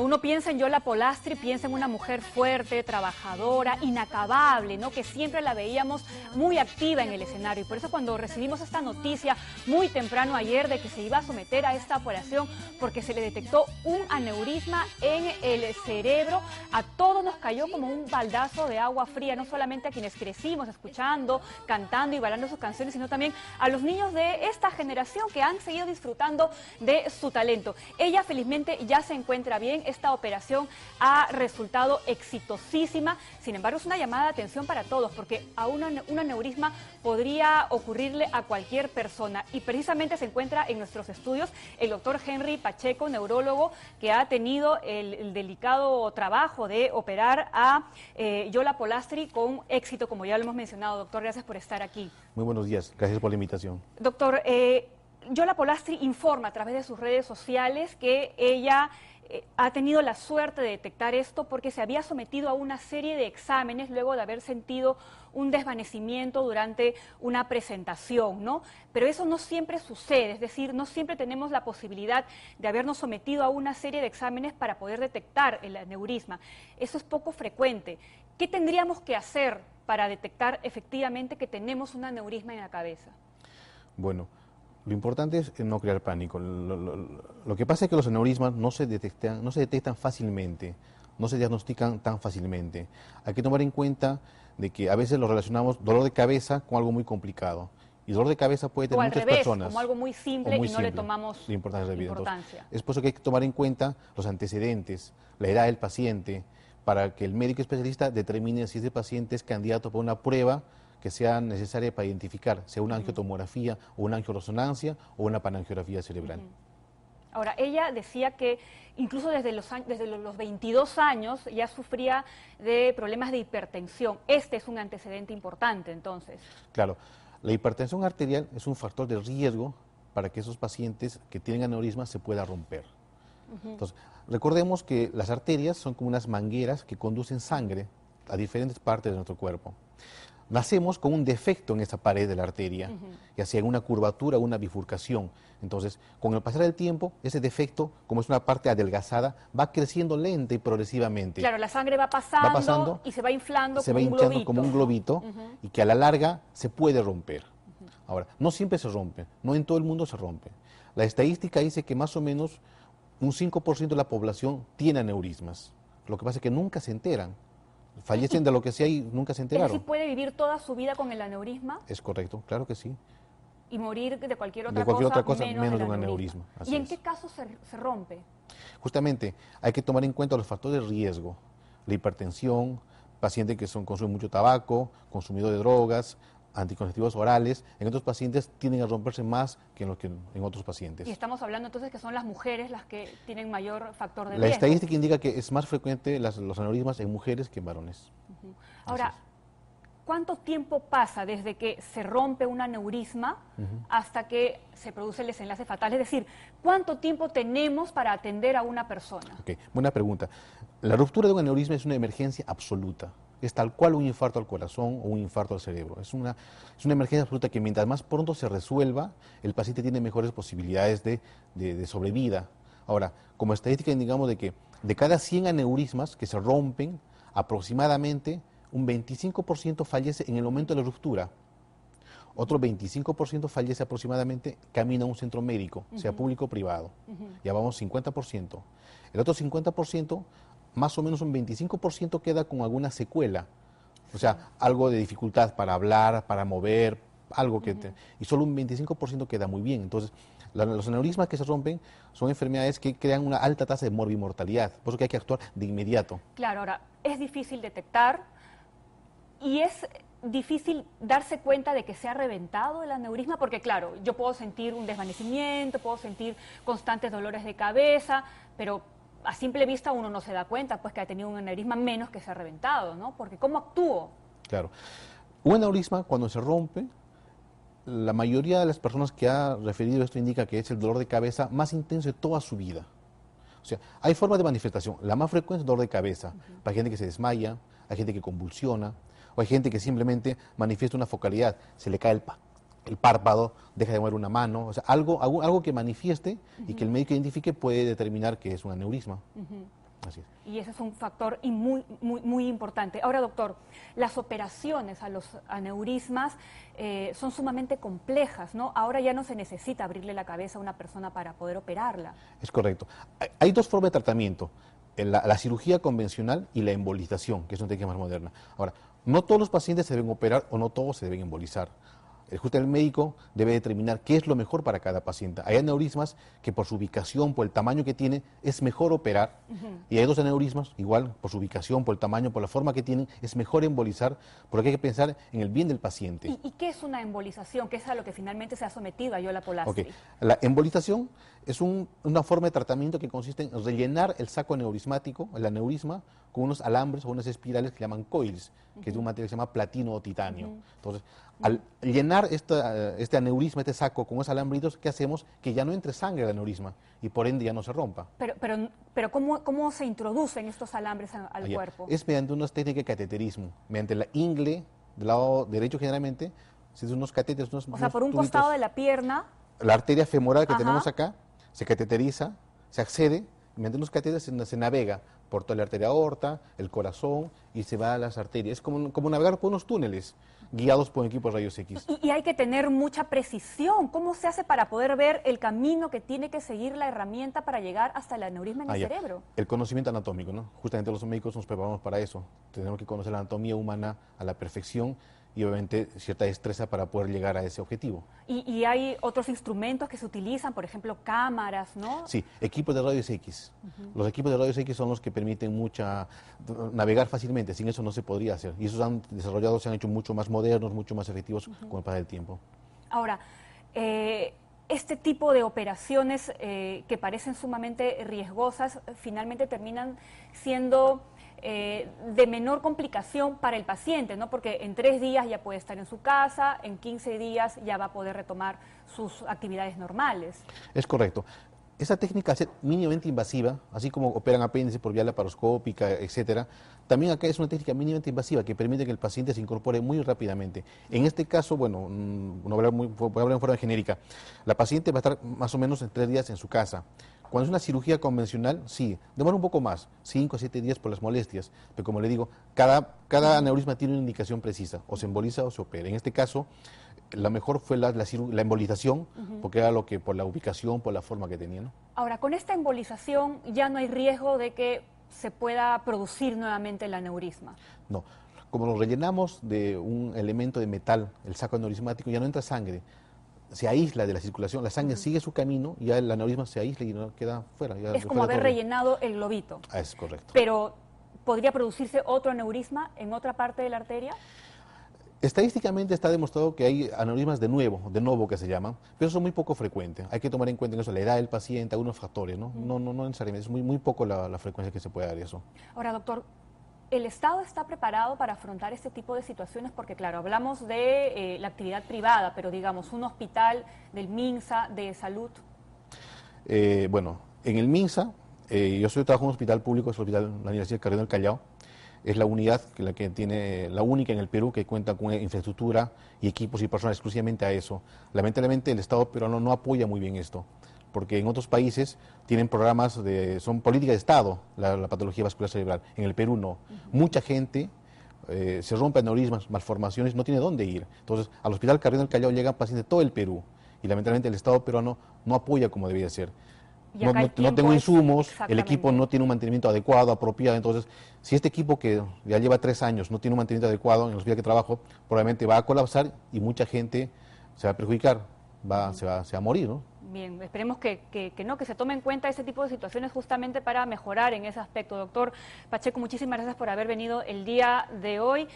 uno piensa en Yola Polastri, piensa en una mujer fuerte, trabajadora, inacabable, ¿no? Que siempre la veíamos muy activa en el escenario. Y por eso cuando recibimos esta noticia muy temprano ayer de que se iba a someter a esta operación porque se le detectó un aneurisma en el cerebro, a todos cayó como un baldazo de agua fría, no solamente a quienes crecimos escuchando, cantando y bailando sus canciones, sino también a los niños de esta generación que han seguido disfrutando de su talento. Ella felizmente ya se encuentra bien, esta operación ha resultado exitosísima, sin embargo es una llamada de atención para todos, porque a una, una neurisma podría ocurrirle a cualquier persona y precisamente se encuentra en nuestros estudios el doctor Henry Pacheco, neurólogo, que ha tenido el delicado trabajo de operar a eh, Yola Polastri con éxito, como ya lo hemos mencionado. Doctor, gracias por estar aquí. Muy buenos días, gracias por la invitación. Doctor, eh, Yola Polastri informa a través de sus redes sociales que ella eh, ha tenido la suerte de detectar esto porque se había sometido a una serie de exámenes luego de haber sentido un desvanecimiento durante una presentación, ¿no? Pero eso no siempre sucede, es decir, no siempre tenemos la posibilidad de habernos sometido a una serie de exámenes para poder detectar el aneurisma. Eso es poco frecuente. ¿Qué tendríamos que hacer para detectar efectivamente que tenemos un aneurisma en la cabeza? Bueno, lo importante es eh, no crear pánico. Lo, que pasa es que los aneurismas no se detectan, no se detectan fácilmente, no se diagnostican tan fácilmente. Hay que tomar en cuenta de que a veces lo relacionamos dolor de cabeza con algo muy complicado. Y dolor de cabeza puede tener muchas personas. Como algo muy simple y no le tomamos importancia. es por eso que hay que tomar en cuenta los antecedentes, la edad del paciente, para que el médico especialista determine si ese paciente es candidato para una prueba que sea necesaria para identificar, sea una angiotomografía o una angioresonancia o una panangiografía cerebral. Ahora, ella decía que incluso desde los, desde los 22 años ya sufría de problemas de hipertensión. Este es un antecedente importante, entonces. Claro, la hipertensión arterial es un factor de riesgo para que esos pacientes que tienen aneurisma se pueda romper. Entonces, recordemos que las arterias son como unas mangueras que conducen sangre a diferentes partes de nuestro cuerpo nacemos con un defecto en esa pared de la arteria, y hacia una curvatura una bifurcación. Entonces, con el pasar del tiempo, ese defecto, como es una parte adelgazada, va creciendo lenta y progresivamente. Claro, la sangre va pasando, y se va inflando se como va un hinchando globito. como un globito y que a la larga se puede romper. Ahora, no siempre se rompe, no en todo el mundo se rompe. La estadística dice que más o menos un 5% de la población tiene aneurismas. Lo que pasa es que nunca se enteran fallecen de lo que sea y nunca se enteraron. ¿Es sí puede vivir toda su vida con el aneurisma? Es correcto, claro que sí. Y morir de cualquier otra, de cualquier cosa, otra cosa, menos, de un aneurisma. ¿Y en qué caso se, rompe? Justamente, hay que tomar en cuenta los factores de riesgo, la hipertensión, pacientes que son, consumen mucho tabaco, consumidor de drogas, anticonceptivos orales en otros pacientes tienden a romperse más que en, los que en otros pacientes. Y estamos hablando entonces que son las mujeres las que tienen mayor factor de riesgo. La estadística indica que es más frecuente los aneurismas en mujeres que en varones. Ahora, ¿cuánto tiempo pasa desde que se rompe un aneurisma hasta que se produce el desenlace fatal? Es decir, ¿cuánto tiempo tenemos para atender a una persona? Ok, buena pregunta. La ruptura de un aneurisma es una emergencia absoluta es tal cual un infarto al corazón o un infarto al cerebro. Es una, es una emergencia absoluta que mientras más pronto se resuelva, el paciente tiene mejores posibilidades de, sobrevida. Ahora, como estadística digamos de que de cada 100 aneurismas que se rompen, aproximadamente un 25% fallece en el momento de la ruptura. Otro 25% fallece aproximadamente camino a un centro médico, sea público o privado. Ya vamos 50%. El otro 50% más o menos un 25% queda con alguna secuela. O sea, algo de dificultad para hablar, para mover, algo que... y solo un 25% queda muy bien. Entonces, los aneurismas que se rompen son enfermedades que crean una alta tasa de morbimortalidad. Por eso que hay que actuar de inmediato. Claro, ahora, es difícil detectar y es difícil darse cuenta de que se ha reventado el aneurisma, porque claro, yo puedo sentir un desvanecimiento, puedo sentir constantes dolores de cabeza, pero a simple vista uno no se da cuenta, pues que ha tenido un aneurisma menos que se ha reventado, ¿no? Porque ¿cómo actúo? Claro. Un aneurisma cuando se rompe, la mayoría de las personas que ha referido esto indica que es el dolor de cabeza más intenso de toda su vida. O sea, hay formas de manifestación. La más frecuente es el dolor de cabeza. Hay gente que se desmaya, hay gente que convulsiona, o hay gente que simplemente manifiesta una focalidad, se le cae el pa el párpado, deja de mover una mano, o sea, algo, algo, que manifieste y que el médico identifique puede determinar que es un aneurisma. Y ese es un factor muy, muy, importante. Ahora, doctor, las operaciones a los aneurismas eh, son sumamente complejas, ¿no? Ahora ya no se necesita abrirle la cabeza a una persona para poder operarla. Es correcto. Hay dos formas de tratamiento. Eh, la, la cirugía convencional y la embolización, que es una técnica más moderna. Ahora, no todos los pacientes se deben operar o no todos se deben embolizar. Justo el médico debe determinar qué es lo mejor para cada paciente. Hay aneurismas que por su ubicación, por el tamaño que tiene, es mejor operar. Y hay dos aneurismas, igual, por su ubicación, por el tamaño, por la forma que tienen, es mejor embolizar, porque hay que pensar en el bien del paciente. ¿Y, qué es una embolización? ¿Qué es a lo que finalmente se ha sometido a Yola Polastri? La embolización es una forma de tratamiento que consiste en rellenar el saco aneurismático, el aneurisma, con unos alambres o unas espirales que llaman coils, que es un material que se llama platino o titanio. Entonces, al llenar eh, este aneurisma, este saco con esos alambritos, ¿qué hacemos? Que ya no entre sangre al aneurisma y por ende ya no se rompa. Pero, pero, pero ¿cómo, ¿cómo se introducen estos alambres al, cuerpo? Es mediante unas técnicas de cateterismo, mediante la ingle del lado derecho generalmente, se hacen unos catéteres unos... O sea, por un costado de la pierna. La arteria femoral que tenemos acá se cateteriza, se accede, mediante unos catéteres se navega por toda la arteria aorta, el corazón y se va a las arterias. Es como, como navegar por unos túneles guiados por equipos rayos X. Y, hay que tener mucha precisión. ¿Cómo se hace para poder ver el camino que tiene que seguir la herramienta para llegar hasta el aneurisma en el ah, cerebro? El conocimiento anatómico, ¿no? Justamente los médicos nos preparamos para eso. Tenemos que conocer la anatomía humana a la perfección y obviamente cierta destreza para poder llegar a ese objetivo. Y, hay otros instrumentos que se utilizan, por ejemplo, cámaras, ¿no? Sí, equipos de radios X. Los equipos de radios X son los que permiten mucha navegar fácilmente, sin eso no se podría hacer. Y esos han desarrollado, se han hecho mucho más modernos, mucho más efectivos con el paso del tiempo. Ahora, eh, este tipo de operaciones eh, que parecen sumamente riesgosas, finalmente terminan siendo... Eh, de menor complicación para el paciente, porque en tres días ya puede estar en su casa, en 15 días ya va a poder retomar sus actividades normales. Es correcto. Esa técnica mínimamente invasiva, así como operan apéndices por vía laparoscópica, etcétera, también acá es una técnica mínimamente invasiva que permite que el paciente se incorpore muy rápidamente. En este caso, bueno, mm, no hablar, muy, hablar en forma genérica. La paciente va a estar más o menos en tres días en su casa. Cuando es una cirugía convencional, sí, demora un poco más, 5, 7 días por las molestias, pero como le digo, cada, cada aneurisma tiene una indicación precisa, o se emboliza o se opera. En este caso, la mejor fue la, embolización, porque era lo que, por la ubicación, por la forma que tenía. Ahora, con esta embolización ya no hay riesgo de que se pueda producir nuevamente el aneurisma. No, como lo rellenamos de un elemento de metal, el saco aneurismático, ya no entra sangre, se aísla de la circulación, la sangre sigue su camino, ya el aneurisma se aísla y no queda fuera. es como haber rellenado el globito. Ah, es correcto. Pero, ¿podría producirse otro aneurisma en otra parte de la arteria? Estadísticamente está demostrado que hay aneurismas de nuevo, de nuevo que se llaman, pero son muy poco frecuentes. Hay que tomar en cuenta eso la edad del paciente, algunos factores, ¿no? No, no, no necesariamente, es muy, muy poco la, la frecuencia que se puede dar eso. Ahora, doctor, ¿El Estado está preparado para afrontar este tipo de situaciones? Porque, claro, hablamos de eh, la actividad privada, pero digamos, un hospital del MINSA, de salud. Eh, bueno, en el MINSA, eh, yo soy trabajo en un hospital público, es el hospital de la Universidad Carrión del Callao. Es la unidad que, la que tiene, la única en el Perú que cuenta con infraestructura y equipos y personas exclusivamente a eso. Lamentablemente el Estado peruano no apoya muy bien esto porque en otros países tienen programas de, son políticas de Estado, la, patología vascular cerebral. En el Perú no. Mucha gente eh, se rompe aneurismas, malformaciones, no tiene dónde ir. Entonces, al Hospital Carrión del Callao llegan pacientes de todo el Perú y lamentablemente el Estado peruano no apoya como debía ser. No, tengo insumos, el equipo no tiene un mantenimiento adecuado, apropiado. Entonces, si este equipo que ya lleva tres años no tiene un mantenimiento adecuado en los días que trabajo, probablemente va a colapsar y mucha gente se va a perjudicar, va, se, va, se va a morir. ¿no? bien, esperemos que, que, no, que se tome en cuenta ese tipo de situaciones justamente para mejorar en ese aspecto. Doctor Pacheco, muchísimas gracias por haber venido el día de hoy.